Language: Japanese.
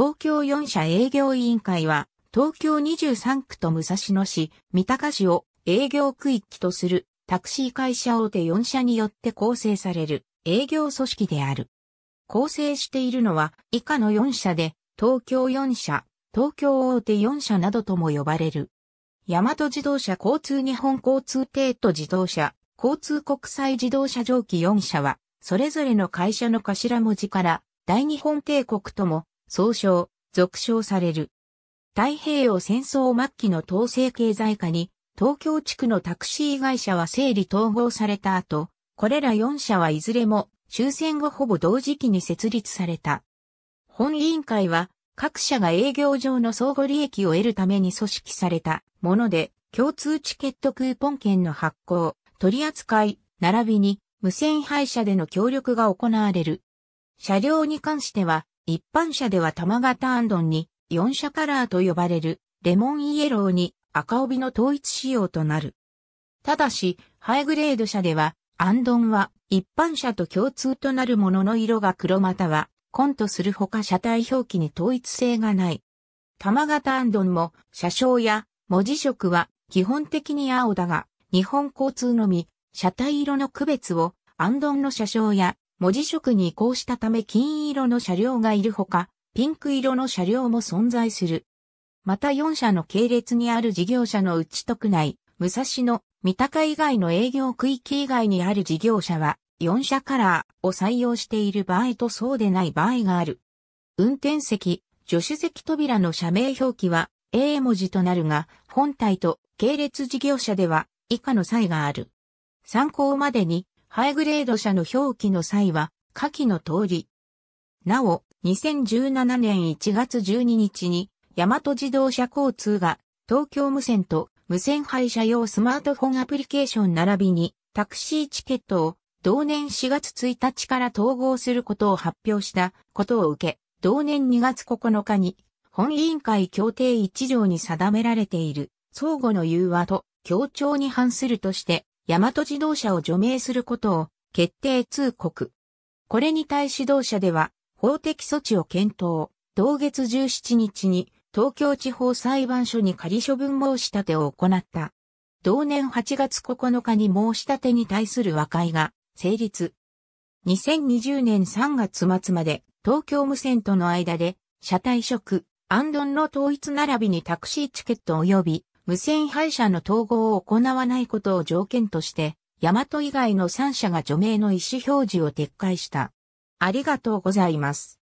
東京4社営業委員会は、東京23区と武蔵野市、三鷹市を営業区域とするタクシー会社大手4社によって構成される営業組織である。構成しているのは以下の4社で、東京4社、東京大手4社などとも呼ばれる。大和自動車交通日本交通帝都自動車、交通国際自動車上気4社は、それぞれの会社の頭文字から、大日本帝国とも、総称、俗称される。太平洋戦争末期の統制経済下に、東京地区のタクシー会社は整理統合された後、これら4社はいずれも終戦後ほぼ同時期に設立された。本委員会は各社が営業上の相互利益を得るために組織されたもので、共通チケットクーポン券の発行、取り扱い、並びに無線配車での協力が行われる。車両に関しては、一般車では玉型アンドンに4車カラーと呼ばれるレモンイエローに赤帯の統一仕様となる。ただし、ハイグレード車では、アンドンは一般車と共通となるものの色が黒または、コンとするほか車体表記に統一性がない。玉型アンドンも車掌や文字色は基本的に青だが、日本交通のみ、車体色の区別をアンドンの車掌や文字色に移行したため金色の車両がいるほか、ピンク色の車両も存在する。また4社の系列にある事業者のうち特内、武蔵野、三鷹以外の営業区域以外にある事業者は、4社カラーを採用している場合とそうでない場合がある。運転席、助手席扉の社名表記は A 文字となるが、本体と系列事業者では以下の際がある。参考までにハイグレード車の表記の際は、下記の通り。なお、2017年1月12日に、ヤマト自動車交通が、東京無線と無線配車用スマートフォンアプリケーション並びに、タクシーチケットを、同年4月1日から統合することを発表したことを受け、同年2月9日に、本委員会協定1条に定められている、相互の融和と協調に反するとして、大和自動車を除名することを決定通告。これに対し同社では法的措置を検討、同月17日に東京地方裁判所に仮処分申し立てを行った。同年8月9日に申し立てに対する和解が成立。2020年3月末まで東京無線との間で車体色、アンドンの統一並びにタクシーチケット及び無線配車の統合を行わないことを条件として、ヤマト以外の3社が除名の意思表示を撤回した。ありがとうございます。